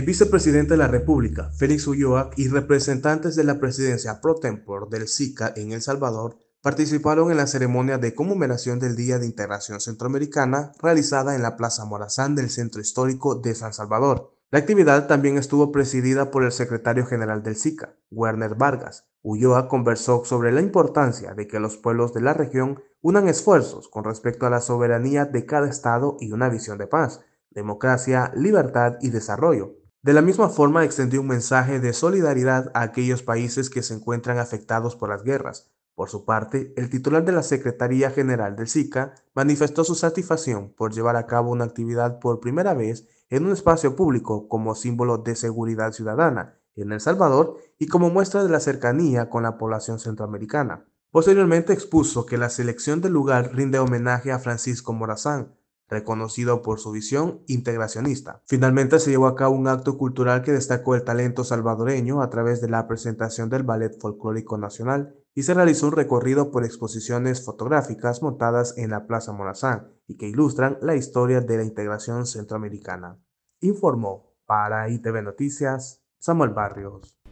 El vicepresidente de la República, Félix Ulloa, y representantes de la presidencia pro Tempor del SICA en El Salvador participaron en la ceremonia de conmemoración del Día de Integración Centroamericana realizada en la Plaza Morazán del Centro Histórico de San Salvador. La actividad también estuvo presidida por el secretario general del SICA, Werner Vargas. Ulloa conversó sobre la importancia de que los pueblos de la región unan esfuerzos con respecto a la soberanía de cada Estado y una visión de paz, democracia, libertad y desarrollo de la misma forma, extendió un mensaje de solidaridad a aquellos países que se encuentran afectados por las guerras. Por su parte, el titular de la Secretaría General del SICA manifestó su satisfacción por llevar a cabo una actividad por primera vez en un espacio público como símbolo de seguridad ciudadana en El Salvador y como muestra de la cercanía con la población centroamericana. Posteriormente expuso que la selección del lugar rinde homenaje a Francisco Morazán, reconocido por su visión integracionista. Finalmente se llevó a cabo un acto cultural que destacó el talento salvadoreño a través de la presentación del Ballet Folclórico Nacional y se realizó un recorrido por exposiciones fotográficas montadas en la Plaza Morazán y que ilustran la historia de la integración centroamericana. Informó para ITV Noticias Samuel Barrios.